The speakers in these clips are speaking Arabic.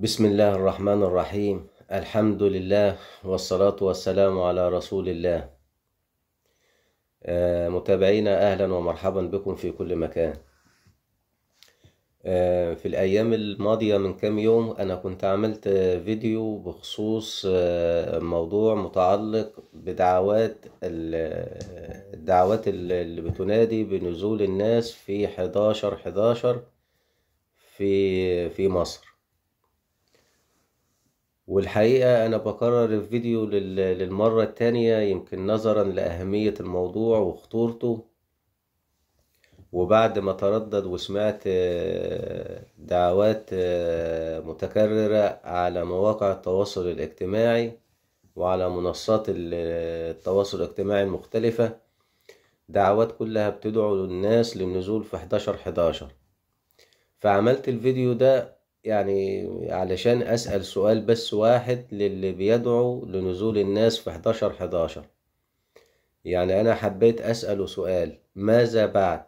بسم الله الرحمن الرحيم الحمد لله والصلاة والسلام على رسول الله آه، متابعينا أهلا ومرحبا بكم في كل مكان آه، في الأيام الماضية من كام يوم أنا كنت عملت فيديو بخصوص آه، موضوع متعلق بدعوات الدعوات اللي بتنادي بنزول الناس في 11 11 في في مصر والحقيقة أنا بكرر الفيديو للمرة التانية يمكن نظرا لأهمية الموضوع وخطورته وبعد ما تردد وسمعت دعوات متكررة على مواقع التواصل الاجتماعي وعلى منصات التواصل الاجتماعي المختلفة دعوات كلها بتدعو الناس للنزول في 11 11 فعملت الفيديو ده يعني علشان أسأل سؤال بس واحد للي بيدعو لنزول الناس في 11 11 يعني أنا حبيت أسأله سؤال ماذا بعد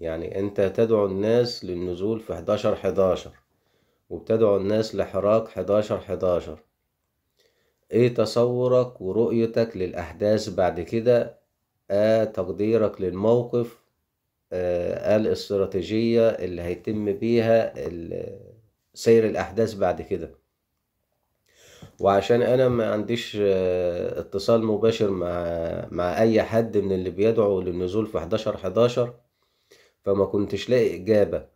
يعني أنت تدعو الناس للنزول في 11 11 وبتدعو الناس لحراك 11 11 إيه تصورك ورؤيتك للأحداث بعد كده آه تقديرك للموقف آه الاستراتيجية اللي هيتم بيها سير الأحداث بعد كده وعشان انا ما عنديش آه، اتصال مباشر مع مع اي حد من اللي بيدعو للنزول في 11 11 فما كنتش لاقي اجابه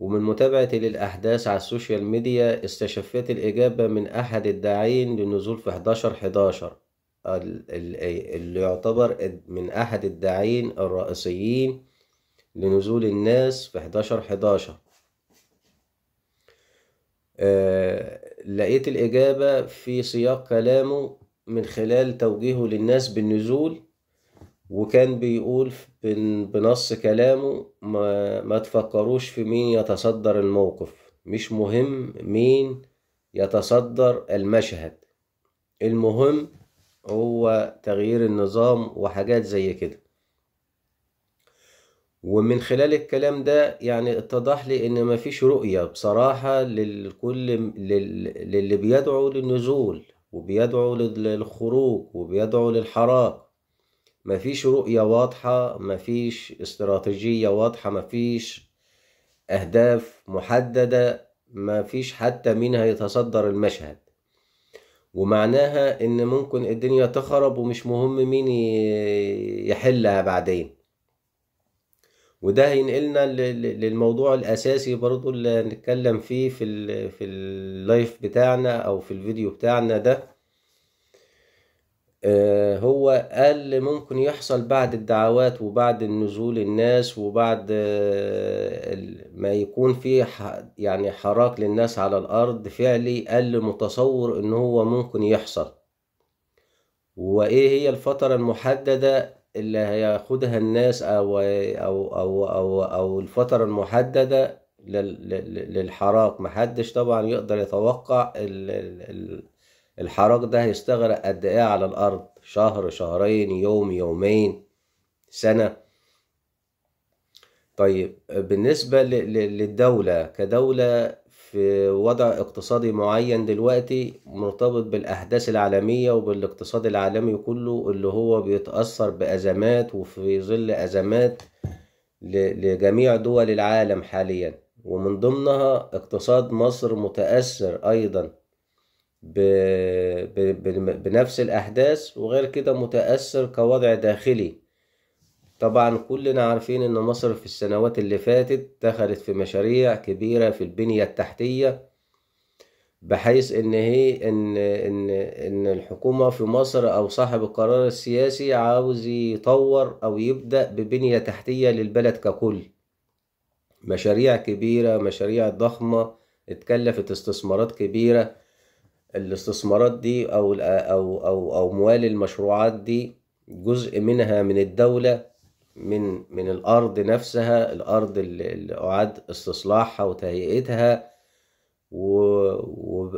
ومن متابعتي للاحداث على السوشيال ميديا استشفيت الاجابه من احد الداعين للنزول في 11 11 اللي يعتبر من احد الداعين الرئيسيين لنزول الناس في 11 11 آه، لقيت الإجابة في سياق كلامه من خلال توجيهه للناس بالنزول وكان بيقول بنص كلامه ما, ما تفكروش في مين يتصدر الموقف مش مهم مين يتصدر المشهد المهم هو تغيير النظام وحاجات زي كده ومن خلال الكلام ده يعني اتضح لي ان مفيش رؤية بصراحة للكل للي بيدعو للنزول وبيدعو للخروج وبيدعو للحراك مفيش رؤية واضحة مفيش استراتيجية واضحة مفيش أهداف محددة مفيش حتى مين هيتصدر المشهد ومعناها إن ممكن الدنيا تخرب ومش مهم مين يحلها بعدين وده هينقلنا للموضوع الاساسي برضو اللي هنتكلم فيه في الـ في اللايف بتاعنا او في الفيديو بتاعنا ده آه، هو قال ممكن يحصل بعد الدعوات وبعد نزول الناس وبعد آه، ما يكون في يعني حراك للناس على الارض فعلي قال متصور ان هو ممكن يحصل وايه هي الفترة المحددة اللي هياخدها الناس أو أو أو أو, أو الفترة المحددة للحراك محدش طبعا يقدر يتوقع الحراك ده هيستغرق قد ايه على الارض شهر شهرين يوم يومين سنة طيب بالنسبة للدولة كدولة في وضع اقتصادي معين دلوقتي مرتبط بالأحداث العالمية وبالاقتصاد العالمي كله اللي هو بيتأثر بأزمات وفي ظل أزمات لجميع دول العالم حاليا ومن ضمنها اقتصاد مصر متأثر أيضا بنفس الأحداث وغير كده متأثر كوضع داخلي طبعا كلنا عارفين ان مصر في السنوات اللي فاتت دخلت في مشاريع كبيرة في البنية التحتية بحيث ان هي ان ان ان الحكومه في مصر او صاحب القرار السياسي عاوز يطور او يبدا ببنيه تحتيه للبلد ككل مشاريع كبيره مشاريع ضخمه اتكلفت استثمارات كبيره الاستثمارات دي او او او او موال المشروعات دي جزء منها من الدوله من من الارض نفسها الارض اللي اعاد استصلاحها وتهيئتها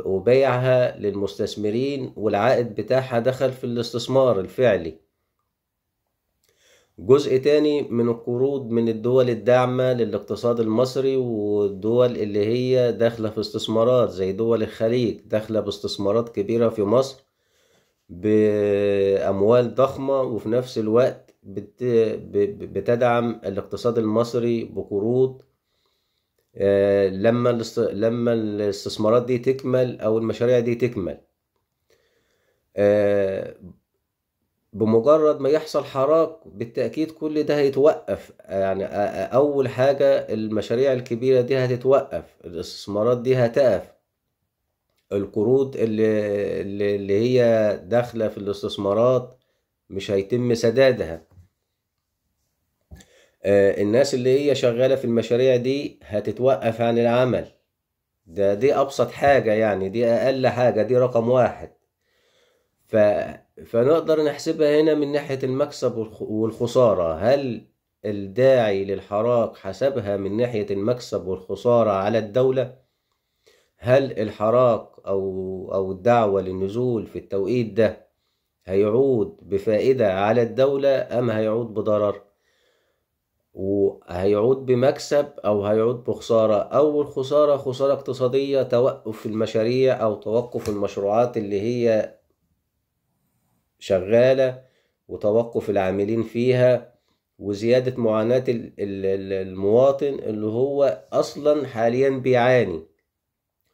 وبيعها للمستثمرين والعائد بتاعها دخل في الاستثمار الفعلي جزء تاني من القروض من الدول الداعمة للاقتصاد المصري والدول اللي هي داخلة في استثمارات زي دول الخليج داخلة باستثمارات كبيرة في مصر بأموال ضخمة وفي نفس الوقت بتدعم الاقتصاد المصري بقروض آه، لما لما الاستثمارات دي تكمل او المشاريع دي تكمل آه، بمجرد ما يحصل حراك بالتاكيد كل ده هيتوقف يعني اول حاجه المشاريع الكبيره دي هتتوقف الاستثمارات دي هتقف القروض اللي, اللي هي داخلة في الاستثمارات مش هيتم سدادها آه، الناس اللي هي شغالة في المشاريع دي هتتوقف عن العمل ده دي أبسط حاجة يعني دي أقل حاجة دي رقم واحد ف... فنقدر نحسبها هنا من ناحية المكسب والخسارة هل الداعي للحراك حسبها من ناحية المكسب والخسارة على الدولة؟ هل الحراك أو أو الدعوة للنزول في التوقيت ده هيعود بفائدة على الدولة أم هيعود بضرر؟ وهيعود بمكسب أو هيعود بخسارة أول خسارة خسارة اقتصادية توقف المشاريع أو توقف المشروعات اللي هي شغالة وتوقف العاملين فيها وزيادة معاناة المواطن اللي هو أصلا حاليا بيعاني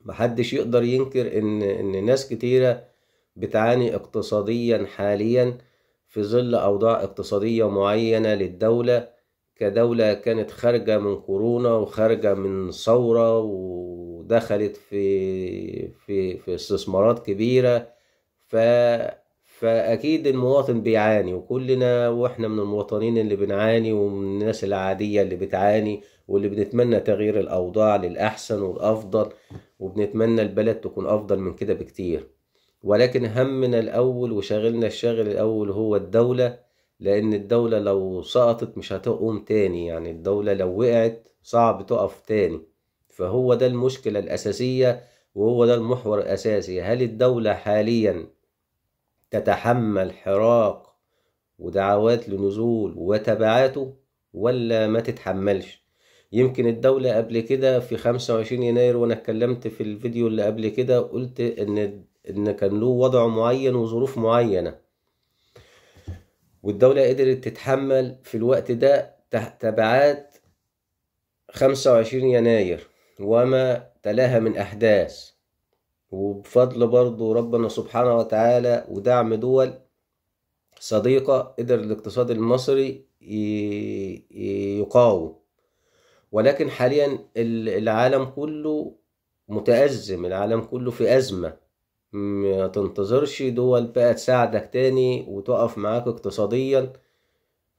محدش يقدر ينكر ان ان ناس كتيره بتعاني اقتصاديا حاليا في ظل اوضاع اقتصاديه معينه للدوله كدوله كانت خارجه من كورونا وخارجه من ثوره ودخلت في في في استثمارات كبيره ف فاكيد المواطن بيعاني وكلنا واحنا من المواطنين اللي بنعاني ومن الناس العاديه اللي بتعاني واللي بنتمنى تغيير الاوضاع للاحسن والافضل وبنتمنى البلد تكون أفضل من كده بكتير ولكن همنا الأول وشاغلنا الشاغل الأول هو الدولة لأن الدولة لو سقطت مش هتقوم تاني يعني الدولة لو وقعت صعب تقف تاني فهو ده المشكلة الأساسية وهو ده المحور الأساسي هل الدولة حاليا تتحمل حراك ودعوات لنزول وتبعاته ولا ما تتحملش يمكن الدولة قبل كده في خمسة وعشرين يناير وانا اتكلمت في الفيديو اللي قبل كده قلت ان ان كان له وضع معين وظروف معينة والدولة قدرت تتحمل في الوقت ده تبعات وعشرين يناير وما تلاها من أحداث وبفضل برضو ربنا سبحانه وتعالى ودعم دول صديقة قدر الاقتصاد المصري يقاوم ولكن حاليا العالم كله متأزم العالم كله في أزمة ما تنتظرش دول بقى تساعدك تاني وتقف معاك اقتصاديا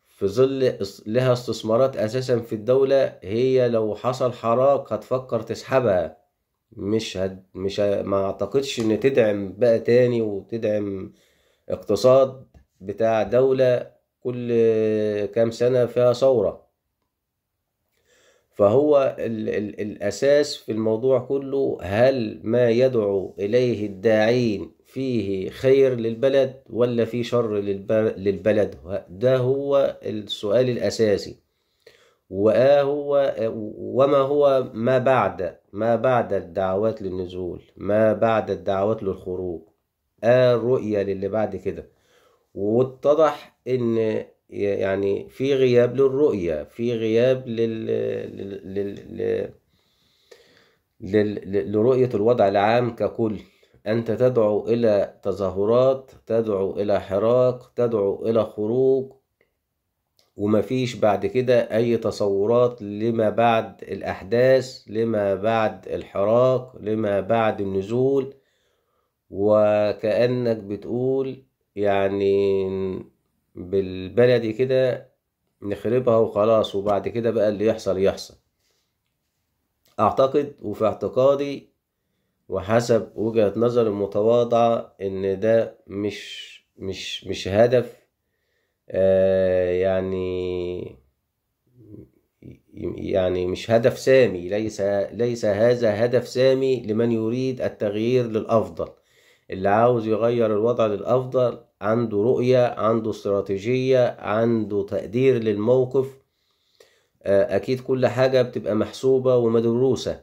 في ظل لها استثمارات أساسا في الدولة هي لو حصل حراك هتفكر تسحبها مش هد مش ه... ما اعتقدش ان تدعم بقى تاني وتدعم اقتصاد بتاع دولة كل كام سنة فيها ثورة فهو ال ال الأساس في الموضوع كله هل ما يدعو إليه الداعين فيه خير للبلد ولا فيه شر للبلد ده هو السؤال الأساسي هو وما هو ما بعد ما بعد الدعوات للنزول ما بعد الدعوات للخروج آه الرؤية للي بعد كده واتضح إن يعني في غياب للرؤية في غياب لل... لل... لل... لل... لرؤية الوضع العام ككل أنت تدعو إلى تظاهرات تدعو إلى حراك تدعو إلى خروج ومفيش بعد كده أي تصورات لما بعد الأحداث لما بعد الحراك لما بعد النزول وكأنك بتقول يعني بالبلدي كده نخربها وخلاص وبعد كده بقى اللي يحصل يحصل اعتقد وفي اعتقادي وحسب وجهة نظر المتواضعة ان ده مش مش مش هدف آه يعني يعني مش هدف سامي ليس ليس هذا هدف سامي لمن يريد التغيير للأفضل اللي عاوز يغير الوضع للأفضل عنده رؤية عنده استراتيجية عنده تقدير للموقف آه، أكيد كل حاجة بتبقى محسوبة ومدروسة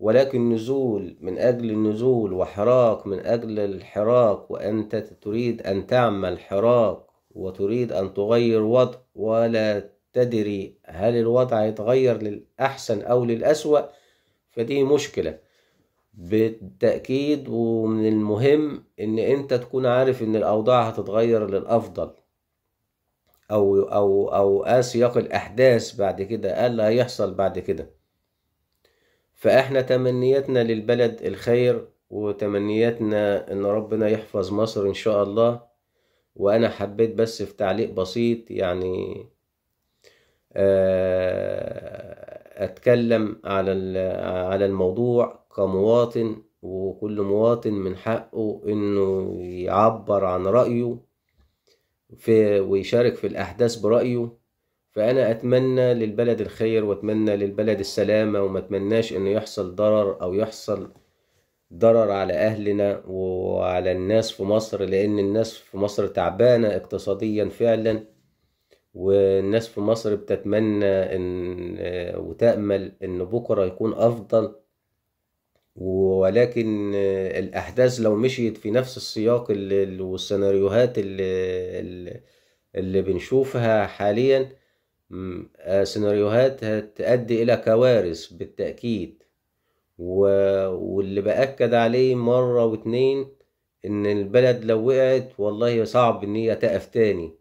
ولكن نزول من أجل النزول وحراك من أجل الحراك وأنت تريد أن تعمل حراك وتريد أن تغير وضع ولا تدري هل الوضع يتغير للأحسن أو للأسوأ فدي مشكلة بالتأكيد ومن المهم إن أنت تكون عارف إن الأوضاع هتتغير للأفضل أو أو أو آه، سياق الأحداث بعد كده إيه اللي هيحصل بعد كده فإحنا تمنياتنا للبلد الخير وتمنياتنا إن ربنا يحفظ مصر إن شاء الله وأنا حبيت بس في تعليق بسيط يعني آه أتكلم على على الموضوع كمواطن وكل مواطن من حقه إنه يعبر عن رأيه في ويشارك في الأحداث برأيه فأنا أتمنى للبلد الخير وأتمنى للبلد السلامة وما أتمناش إنه يحصل ضرر أو يحصل ضرر على أهلنا وعلى الناس في مصر لأن الناس في مصر تعبانة اقتصاديا فعلا والناس في مصر بتتمنى ان آه، وتأمل ان بكرة يكون افضل ولكن آه، الاحداث لو مشيت في نفس السياق والسيناريوهات اللي, اللي بنشوفها حاليا آه، سيناريوهات هتؤدي الى كوارث بالتأكيد واللي بأكد عليه مرة واتنين ان البلد لو وقعت والله صعب ان هي تقف تاني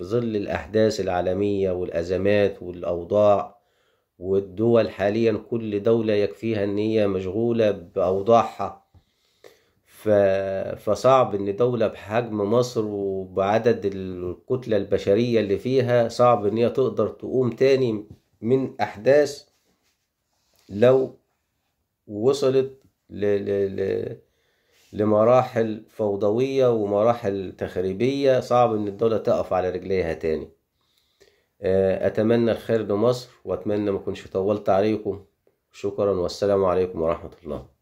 في ظل الأحداث العالمية والأزمات والأوضاع والدول حاليا كل دولة يكفيها إن هي مشغولة بأوضاعها ف... فصعب إن دولة بحجم مصر وبعدد الكتلة البشرية اللي فيها صعب إن هي تقدر تقوم تاني من أحداث لو وصلت ل... ل... ل... لمراحل فوضوية ومراحل تخريبية صعب إن الدولة تقف على رجليها تاني آه، أتمنى الخير لمصر وأتمنى ما أكونش طولت عليكم شكرا والسلام عليكم ورحمة الله